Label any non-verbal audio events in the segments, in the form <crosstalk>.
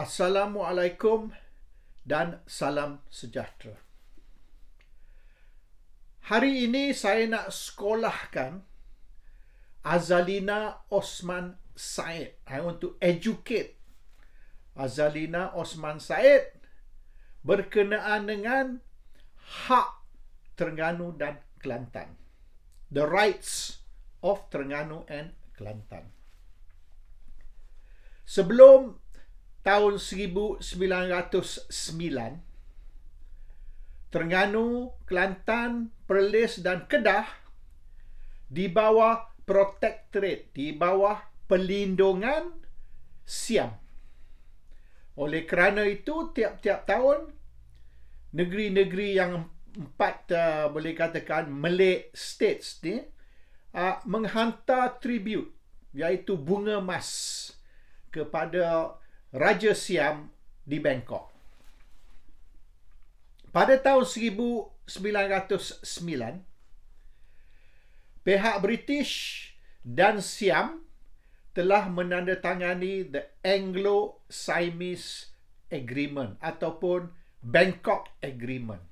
Assalamualaikum dan salam sejahtera. Hari ini saya nak sekolahkan Azalina Osman Said. I want to educate Azalina Osman Said berkenaan dengan hak Terengganu dan Kelantan. The rights of Terengganu and Kelantan. Sebelum tahun 1909 Terengganu, Kelantan, Perlis dan Kedah di bawah protektorat di bawah pelindungan Siam. Oleh kerana itu tiap-tiap tahun negeri-negeri yang empat uh, boleh katakan Malay states ni uh, menghantar tribute iaitu bunga emas kepada Raja Siam di Bangkok. Pada tahun 1909, pihak British dan Siam telah menandatangani the Anglo-Siamese Agreement ataupun Bangkok Agreement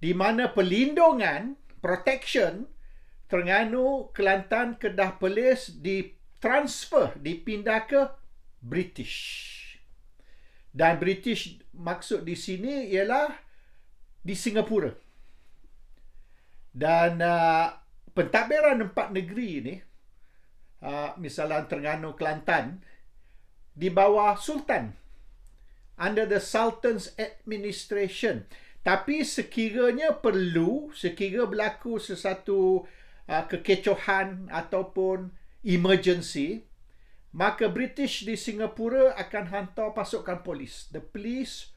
di mana pelindungan protection Terengganu, Kelantan, Kedah, Perlis ditransfer dipindah ke British. Dan British maksud di sini ialah di Singapura. Dan uh, pentadbiran empat negeri ini, uh, misalnya Terengganu, Kelantan, di bawah Sultan. Under the Sultan's Administration. Tapi sekiranya perlu, sekira berlaku sesuatu uh, kekecohan ataupun emergency, maka British di Singapura akan hantar pasukan polis. The police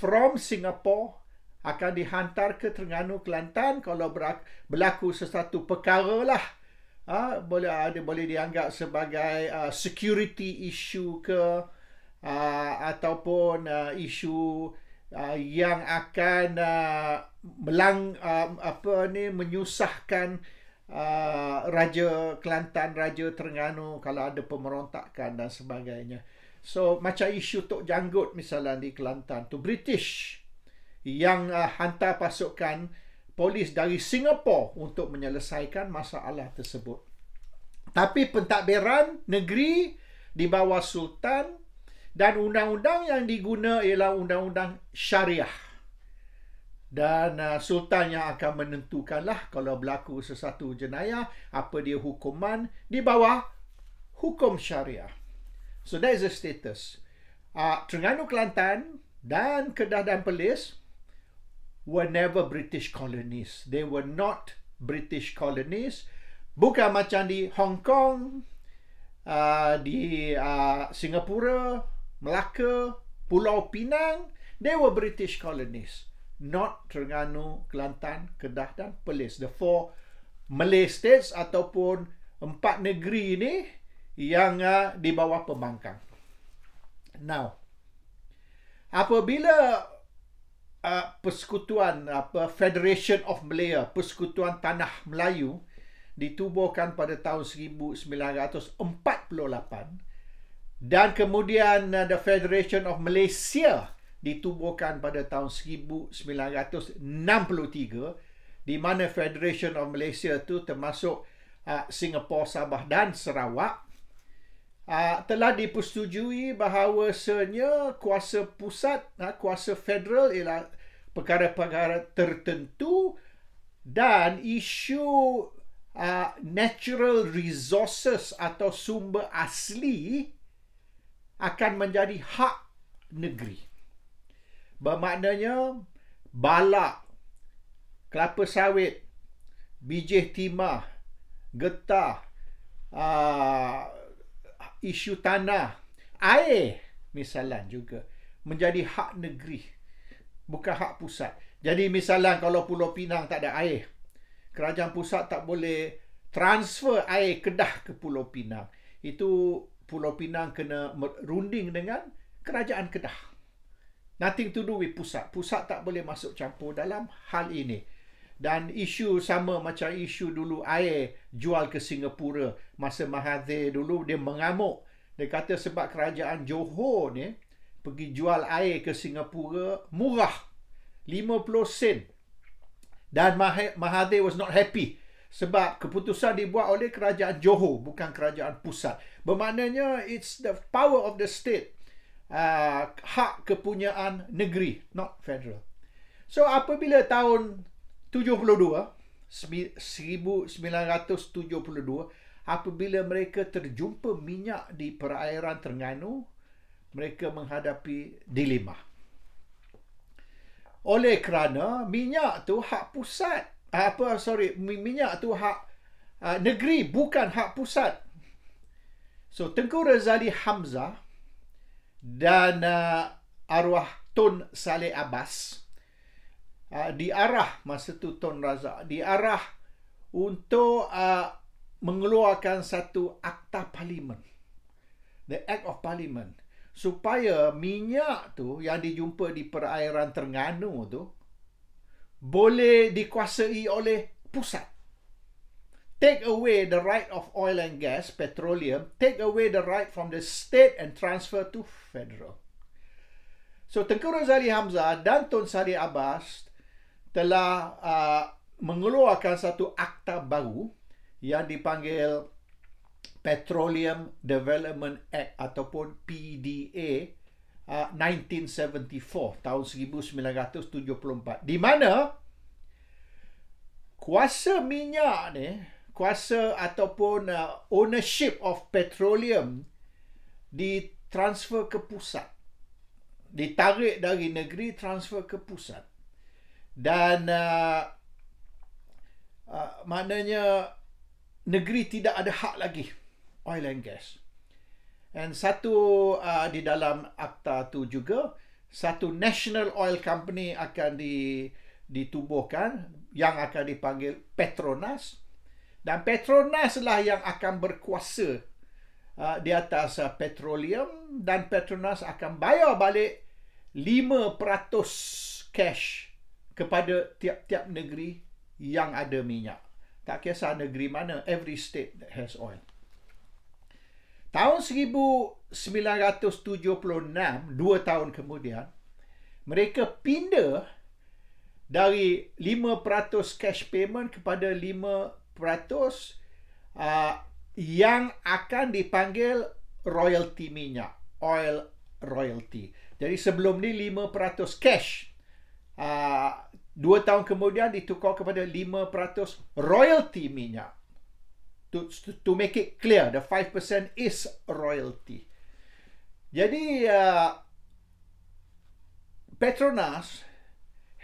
from Singapore akan dihantar ke Terengganu, Kelantan kalau berlaku sesuatu perkara lah. Ha, boleh, ada, ha, boleh dianggap sebagai uh, security issue ke uh, ataupun uh, isu uh, yang akan uh, melang uh, apa ni menyusahkan uh, raja Kelantan, raja Terengganu kalau ada pemerontakan dan sebagainya. So macam isu Tok Janggut misalnya di Kelantan tu British yang uh, hantar pasukan polis dari Singapura untuk menyelesaikan masalah tersebut. Tapi pentadbiran negeri di bawah sultan dan undang-undang yang diguna ialah undang-undang syariah dan uh, sultan yang akan menentukanlah kalau berlaku sesuatu jenayah apa dia hukuman di bawah hukum syariah. So that is the status. Uh, Terengganu Kelantan dan Kedah dan Perlis were never British colonies. They were not British colonies. Bukan macam di Hong Kong, uh, di uh, Singapura, Melaka, Pulau Pinang, they were British colonies. Not Terengganu, Kelantan, Kedah dan Perlis. The four Malay states ataupun empat negeri ini yang uh, di bawah pembangkang. Now, apabila uh, persekutuan apa uh, Federation of Malaya, Persekutuan Tanah Melayu ditubuhkan pada tahun 1948 dan kemudian uh, the Federation of Malaysia ditubuhkan pada tahun 1963 di mana Federation of Malaysia itu termasuk uh, Singapore, Sabah dan Sarawak uh, telah dipersetujui bahawa bahawasanya kuasa pusat, uh, kuasa federal ialah perkara-perkara tertentu dan isu uh, natural resources atau sumber asli akan menjadi hak negeri bermaknanya balak, kelapa sawit, bijih timah, getah, uh, isu tanah, air misalan juga menjadi hak negeri bukan hak pusat. Jadi misalan kalau Pulau Pinang tak ada air, kerajaan pusat tak boleh transfer air Kedah ke Pulau Pinang. Itu Pulau Pinang kena runding dengan kerajaan Kedah nothing to do with pusat. Pusat tak boleh masuk campur dalam hal ini. Dan isu sama macam isu dulu air jual ke Singapura. Masa Mahathir dulu dia mengamuk. Dia kata sebab kerajaan Johor ni pergi jual air ke Singapura murah. 50 sen. Dan Mahathir was not happy. Sebab keputusan dibuat oleh kerajaan Johor bukan kerajaan pusat. Bermaknanya it's the power of the state uh, hak kepunyaan negeri, not federal. So apabila tahun 72, 1972, apabila mereka terjumpa minyak di perairan Terengganu, mereka menghadapi dilema. Oleh kerana minyak tu hak pusat, apa sorry, minyak tu hak uh, negeri bukan hak pusat. So Tengku Razali Hamzah dan uh, arwah Tun Saleh Abbas uh, diarah masa tu Tun Razak diarah untuk uh, mengeluarkan satu akta parlimen the act of parliament supaya minyak tu yang dijumpa di perairan Terengganu tu boleh dikuasai oleh pusat take away the right of oil and gas, petroleum, take away the right from the state and transfer to federal. So Tengku Razali Hamzah dan Tun Sari Abbas telah uh, mengeluarkan satu akta baru yang dipanggil Petroleum Development Act ataupun PDA uh, 1974 tahun 1974 di mana kuasa minyak ni kuasa ataupun uh, ownership of petroleum ditransfer ke pusat ditarik dari negeri transfer ke pusat dan uh, uh, maknanya negeri tidak ada hak lagi oil and gas and satu uh, di dalam akta tu juga satu national oil company akan di ditubuhkan yang akan dipanggil Petronas dan Petronas lah yang akan berkuasa uh, di atas uh, petroleum dan Petronas akan bayar balik 5% cash kepada tiap-tiap negeri yang ada minyak. Tak kisah negeri mana, every state that has oil. Tahun 1976, dua tahun kemudian, mereka pindah dari 5% cash payment kepada peratus uh, yang akan dipanggil royalty minyak, oil royalty. Jadi sebelum ni 5% cash. Uh, dua tahun kemudian ditukar kepada 5% royalty minyak. To, to, to make it clear, the 5% is royalty. Jadi uh, Petronas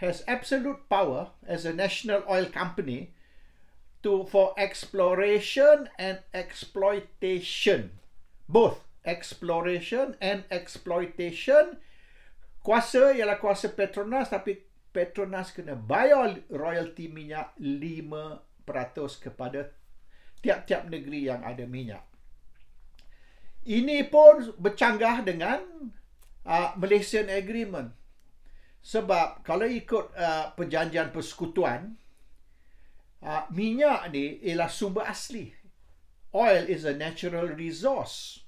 has absolute power as a national oil company – to for exploration and exploitation both exploration and exploitation kuasa ialah kuasa Petronas tapi Petronas kena bayar royalty minyak 5% kepada tiap-tiap negeri yang ada minyak ini pun bercanggah dengan uh, Malaysian agreement sebab kalau ikut uh, perjanjian persekutuan Uh, minyak ni ialah sumber asli. Oil is a natural resource.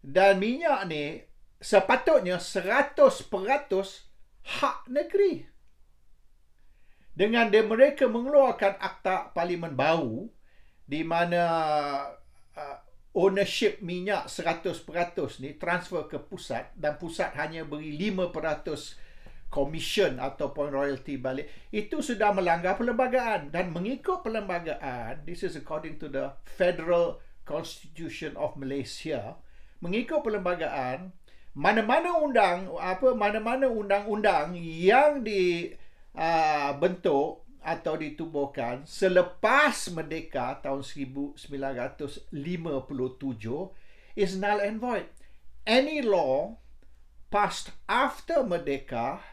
Dan minyak ni sepatutnya 100% hak negeri. Dengan dia mereka mengeluarkan akta parlimen baru di mana uh, ownership minyak 100% ni transfer ke pusat dan pusat hanya beri 5% Commission atau ataupun royalty balik itu sudah melanggar perlembagaan dan mengikut perlembagaan this is according to the federal constitution of Malaysia mengikut perlembagaan mana-mana undang apa mana-mana undang-undang yang di uh, bentuk atau ditubuhkan selepas merdeka tahun 1957 is null and void any law passed after merdeka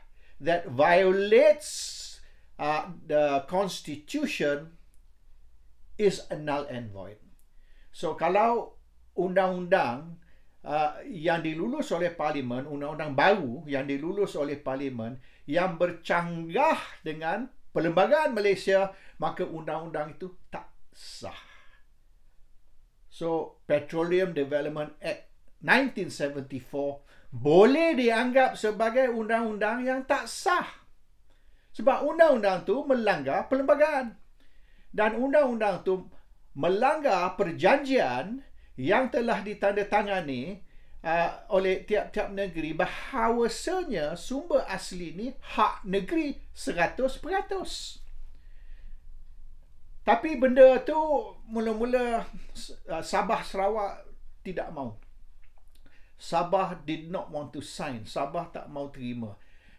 that violates uh, the constitution is null and void. So kalau undang-undang uh, yang dilulus oleh parlimen, undang-undang baru yang dilulus oleh parlimen yang bercanggah dengan perlembagaan Malaysia, maka undang-undang itu tak sah. So Petroleum Development Act 1974 boleh dianggap sebagai undang-undang yang tak sah. Sebab undang-undang tu melanggar perlembagaan. Dan undang-undang tu melanggar perjanjian yang telah ditandatangani uh, oleh tiap-tiap negeri bahawasanya sumber asli ni hak negeri 100%. Tapi benda tu mula-mula uh, Sabah Sarawak tidak mahu. Sabah did not want to sign. Sabah tak mau terima.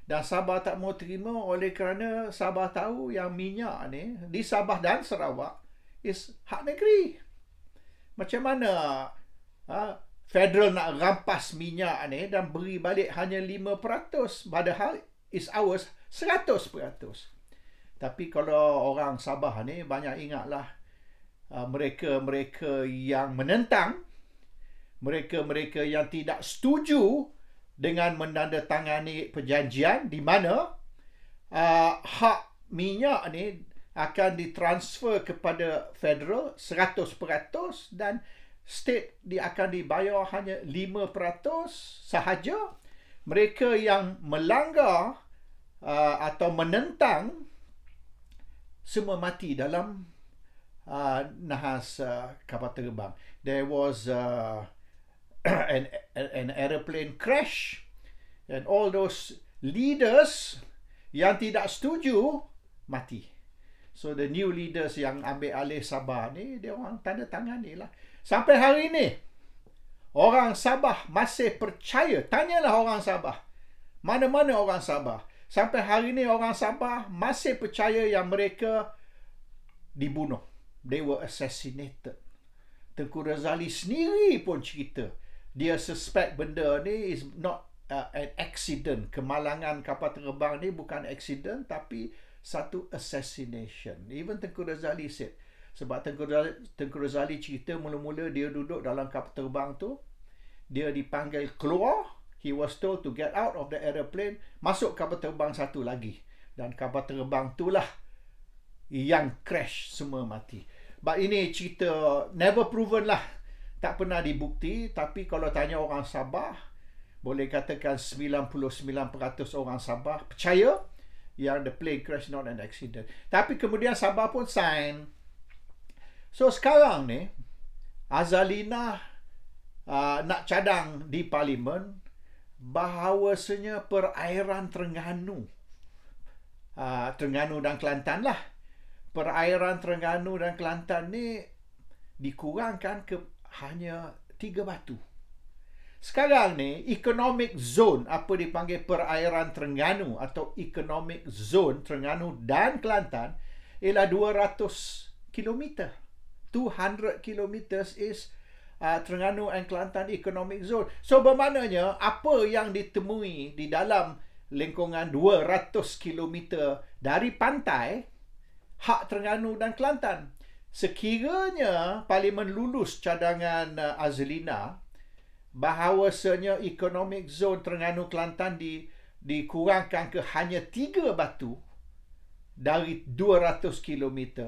Dan Sabah tak mau terima oleh kerana Sabah tahu yang minyak ni di Sabah dan Sarawak is hak negeri. Macam mana ha, federal nak rampas minyak ni dan beri balik hanya 5% padahal is ours 100%. Tapi kalau orang Sabah ni banyak ingatlah ha, mereka-mereka yang menentang mereka-mereka yang tidak setuju dengan menandatangani perjanjian di mana uh, hak minyak ni akan ditransfer kepada federal 100% dan state dia akan dibayar hanya 5% sahaja mereka yang melanggar uh, atau menentang semua mati dalam uh, nahas uh, kapal terbang there was uh, <coughs> an an aeroplane crash and all those leaders yang tidak setuju mati. So the new leaders yang ambil alih Sabah ni dia orang tanda tangan ni lah. Sampai hari ni orang Sabah masih percaya. Tanyalah orang Sabah. Mana-mana orang Sabah. Sampai hari ni orang Sabah masih percaya yang mereka dibunuh. They were assassinated. Tengku Razali sendiri pun cerita dia suspect benda ni is not uh, an accident kemalangan kapal terbang ni bukan accident tapi satu assassination even Tengku Razali said sebab Tengku Razali, Tengku Razali cerita mula-mula dia duduk dalam kapal terbang tu dia dipanggil keluar he was told to get out of the aeroplane masuk kapal terbang satu lagi dan kapal terbang itulah yang crash semua mati but ini cerita never proven lah tak pernah dibukti tapi kalau tanya orang Sabah boleh katakan 99% orang Sabah percaya yang the plane crash not an accident. Tapi kemudian Sabah pun sign. So sekarang ni Azalina uh, nak cadang di parlimen bahawasanya perairan Terengganu uh, Terengganu dan Kelantan lah perairan Terengganu dan Kelantan ni dikurangkan ke hanya tiga batu. Sekarang ni, economic zone, apa dipanggil perairan Terengganu atau economic zone Terengganu dan Kelantan ialah 200 km. 200 km is uh, Terengganu and Kelantan economic zone. So, bermaknanya apa yang ditemui di dalam lingkungan 200 km dari pantai hak Terengganu dan Kelantan sekiranya parlimen lulus cadangan uh, Azlina bahawasanya economic zone Terengganu Kelantan di dikurangkan ke hanya 3 batu dari 200 km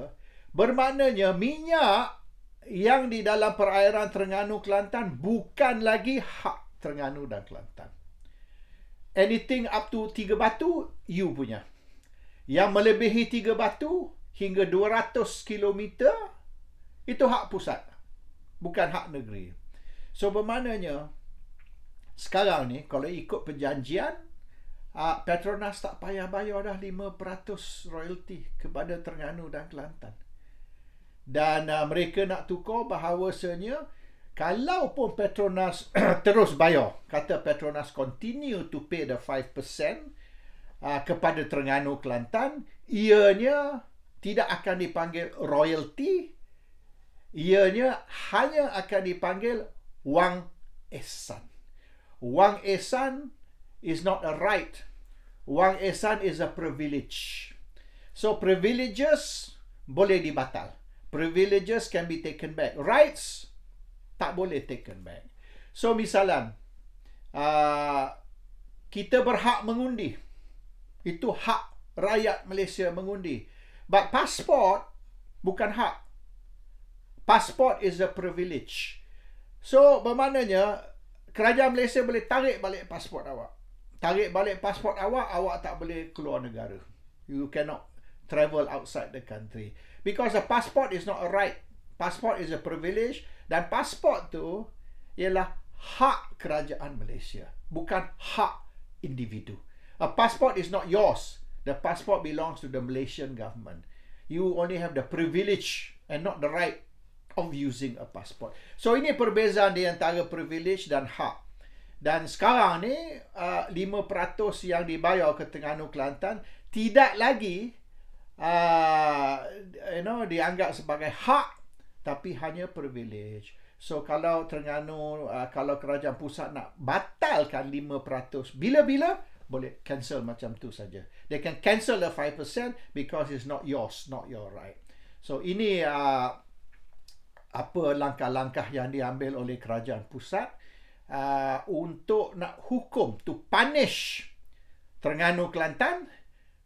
bermaknanya minyak yang di dalam perairan Terengganu Kelantan bukan lagi hak Terengganu dan Kelantan anything up to 3 batu you punya yang melebihi 3 batu hingga 200 km itu hak pusat bukan hak negeri so bermaknanya sekarang ni kalau ikut perjanjian ah, Petronas tak payah bayar dah 5% royalty kepada Terengganu dan Kelantan dan ah, mereka nak tukar bahawasanya kalau pun Petronas <coughs> terus bayar kata Petronas continue to pay the 5% uh, ah, kepada Terengganu Kelantan ianya tidak akan dipanggil royalty ianya hanya akan dipanggil wang esan. wang esan is not a right wang esan is a privilege so privileges boleh dibatal privileges can be taken back rights tak boleh taken back so misalan uh, kita berhak mengundi itu hak rakyat Malaysia mengundi But passport bukan hak. Passport is a privilege. So, bermaknanya kerajaan Malaysia boleh tarik balik pasport awak. Tarik balik pasport awak, awak tak boleh keluar negara. You cannot travel outside the country. Because a passport is not a right. Passport is a privilege. Dan passport tu ialah hak kerajaan Malaysia. Bukan hak individu. A passport is not yours. The passport belongs to the Malaysian government. You only have the privilege and not the right of using a passport. So ini perbezaan di antara privilege dan hak. Dan sekarang ni uh, 5% yang dibayar ke Terengganu Kelantan tidak lagi uh, you know dianggap sebagai hak tapi hanya privilege. So kalau Terengganu uh, kalau kerajaan pusat nak batalkan 5% bila-bila boleh cancel macam tu saja. They can cancel the 5% because it's not yours, not your right. So ini uh, apa langkah-langkah yang diambil oleh kerajaan pusat uh, untuk nak hukum to punish Terengganu Kelantan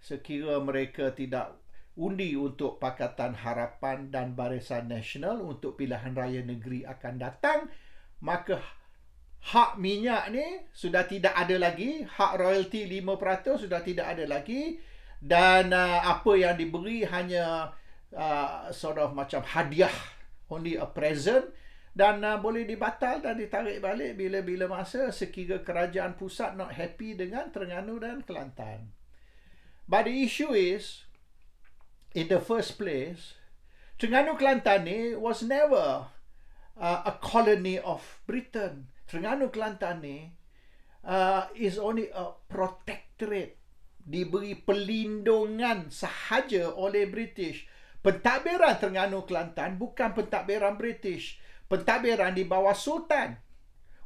sekira mereka tidak undi untuk Pakatan Harapan dan Barisan Nasional untuk pilihan raya negeri akan datang maka hak minyak ni sudah tidak ada lagi, hak royalty 5% sudah tidak ada lagi dan uh, apa yang diberi hanya uh, sort of macam hadiah, only a present dan uh, boleh dibatal dan ditarik balik bila-bila masa sekiranya kerajaan pusat not happy dengan Terengganu dan Kelantan. But the issue is in the first place Terengganu Kelantan ni was never uh, a colony of Britain. Terengganu Kelantan ni uh, is only a protectorate diberi pelindungan sahaja oleh British. Pentadbiran Terengganu Kelantan bukan pentadbiran British. Pentadbiran di bawah sultan.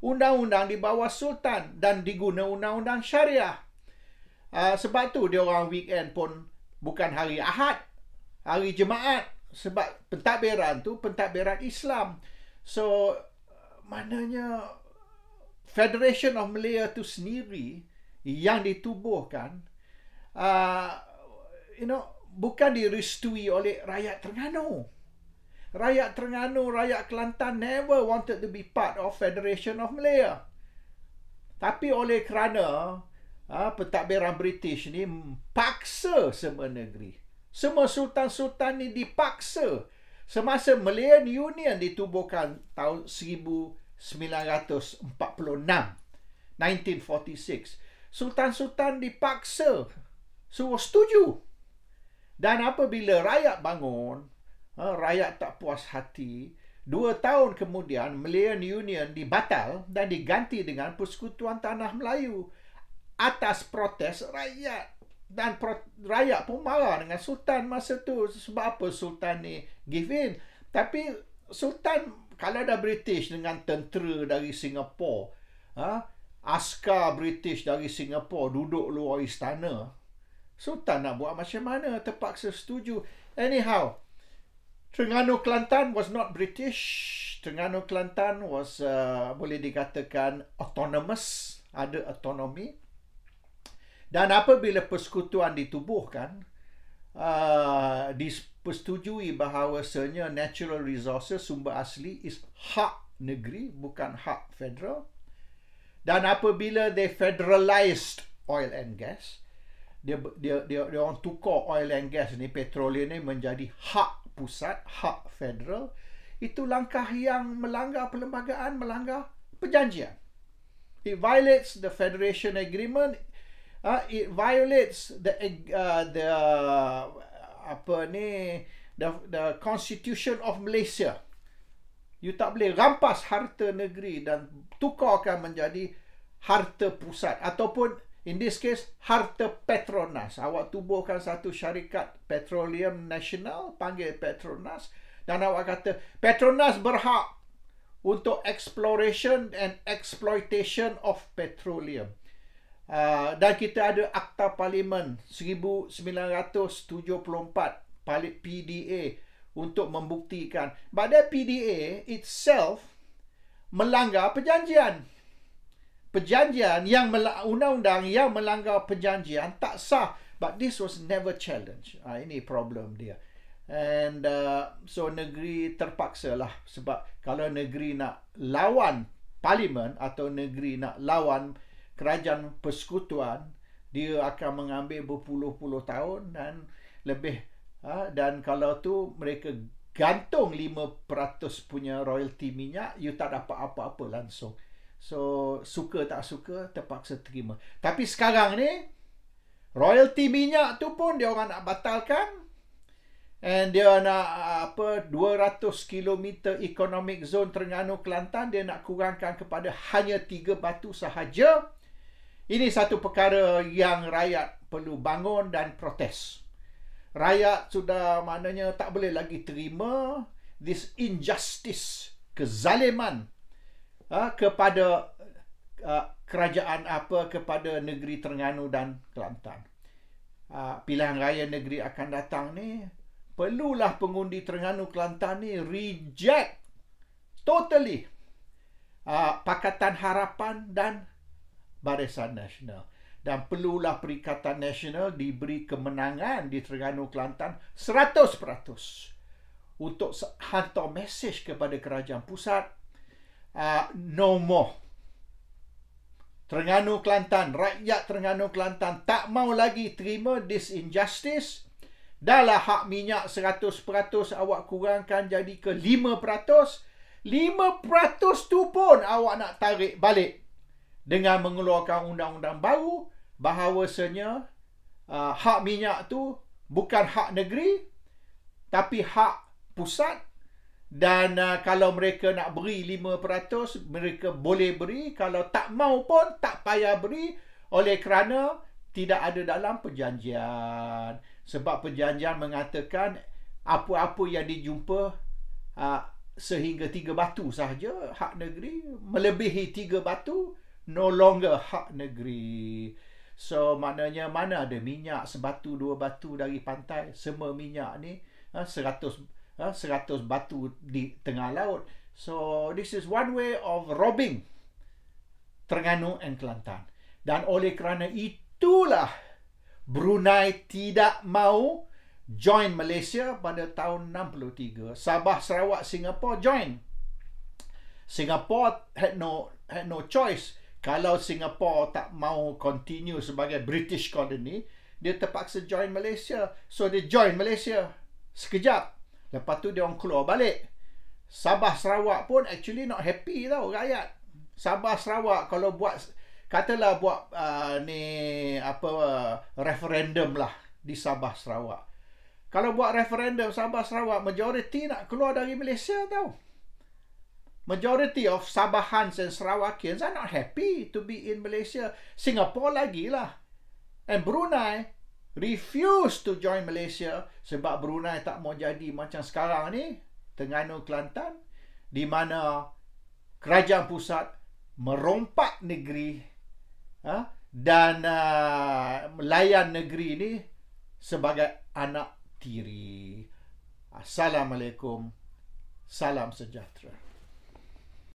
Undang-undang di bawah sultan dan diguna undang-undang syariah. Uh, sebab tu dia orang weekend pun bukan hari Ahad, hari jemaat. sebab pentadbiran tu pentadbiran Islam. So uh, mananya Federation of Malaya tu sendiri yang ditubuhkan uh, you know bukan direstui oleh rakyat Terengganu. Rakyat Terengganu, rakyat Kelantan never wanted to be part of Federation of Malaya. Tapi oleh kerana uh, pentadbiran British ni paksa semua negeri. Semua sultan-sultan ni dipaksa semasa Malayan Union ditubuhkan tahun 1000 1946 Sultan-sultan dipaksa suruh setuju dan apabila rakyat bangun ha, rakyat tak puas hati Dua tahun kemudian, Malayan Union dibatal dan diganti dengan Persekutuan Tanah Melayu atas protes rakyat. Dan pro- rakyat pun marah dengan Sultan masa tu sebab apa Sultan ni give in. Tapi Sultan kalau ada British dengan tentera dari Singapura, ha, askar British dari Singapura duduk luar istana, Sultan nak buat macam mana? Terpaksa setuju. Anyhow, Terengganu Kelantan was not British. Terengganu Kelantan was uh, boleh dikatakan autonomous, ada autonomi. Dan apabila persekutuan ditubuhkan, uh, persetujui bahawasanya natural resources sumber asli is hak negeri bukan hak federal dan apabila they federalized oil and gas dia dia dia, dia orang tukar oil and gas ni petroleum ni menjadi hak pusat hak federal itu langkah yang melanggar perlembagaan melanggar perjanjian it violates the federation agreement uh, it violates the uh, the apa ni the, the constitution of Malaysia. You tak boleh rampas harta negeri dan tukarkan menjadi harta pusat ataupun in this case harta Petronas. Awak tubuhkan satu syarikat Petroleum National panggil Petronas dan awak kata Petronas berhak untuk exploration and exploitation of petroleum. Uh, dan kita ada Akta Parlimen 1974 PDA untuk membuktikan bahawa PDA itself melanggar perjanjian. Perjanjian yang undang-undang yang melanggar perjanjian tak sah. But this was never challenged. Uh, ini problem dia. And uh, so negeri terpaksa lah sebab kalau negeri nak lawan parlimen atau negeri nak lawan parlimen kerajaan persekutuan dia akan mengambil berpuluh-puluh tahun dan lebih ha, dan kalau tu mereka gantung 5% punya royalty minyak you tak dapat apa-apa langsung so suka tak suka terpaksa terima tapi sekarang ni royalty minyak tu pun dia orang nak batalkan and dia nak apa 200 km economic zone Terengganu Kelantan dia nak kurangkan kepada hanya tiga batu sahaja ini satu perkara yang rakyat perlu bangun dan protes. Rakyat sudah maknanya tak boleh lagi terima this injustice, kezaliman ha, kepada ha, kerajaan apa, kepada negeri Terengganu dan Kelantan. Ha, pilihan raya negeri akan datang ni, perlulah pengundi Terengganu Kelantan ni reject totally ha, Pakatan Harapan dan barisan nasional dan perlulah perikatan nasional diberi kemenangan di Terengganu Kelantan 100% untuk hantar mesej kepada kerajaan pusat uh, no more Terengganu Kelantan rakyat Terengganu Kelantan tak mau lagi terima this injustice dalam hak minyak 100% awak kurangkan jadi ke 5% 5% tu pun awak nak tarik balik dengan mengeluarkan undang-undang baru bahawasanya uh, hak minyak tu bukan hak negeri tapi hak pusat dan uh, kalau mereka nak beri 5% mereka boleh beri kalau tak mau pun tak payah beri oleh kerana tidak ada dalam perjanjian sebab perjanjian mengatakan apa-apa yang dijumpa aa, uh, sehingga tiga batu sahaja hak negeri melebihi tiga batu no longer hak negeri. So maknanya mana ada minyak sebatu dua batu dari pantai semua minyak ni ha, seratus ha, seratus batu di tengah laut. So this is one way of robbing Terengganu and Kelantan. Dan oleh kerana itulah Brunei tidak mau join Malaysia pada tahun 63. Sabah, Sarawak, Singapura join. Singapura had no had no choice kalau Singapore tak mau continue sebagai British colony, dia terpaksa join Malaysia. So dia join Malaysia sekejap. Lepas tu dia orang keluar balik. Sabah Sarawak pun actually not happy tau rakyat. Sabah Sarawak kalau buat katalah buat uh, ni apa uh, referendum lah di Sabah Sarawak. Kalau buat referendum Sabah Sarawak majoriti nak keluar dari Malaysia tau majority of Sabahans and Sarawakians are not happy to be in Malaysia. Singapore lagi lah. And Brunei refuse to join Malaysia sebab Brunei tak mau jadi macam sekarang ni, Terengganu Kelantan, di mana kerajaan pusat merompak negeri ha, dan melayan uh, negeri ni sebagai anak tiri. Assalamualaikum. Salam sejahtera.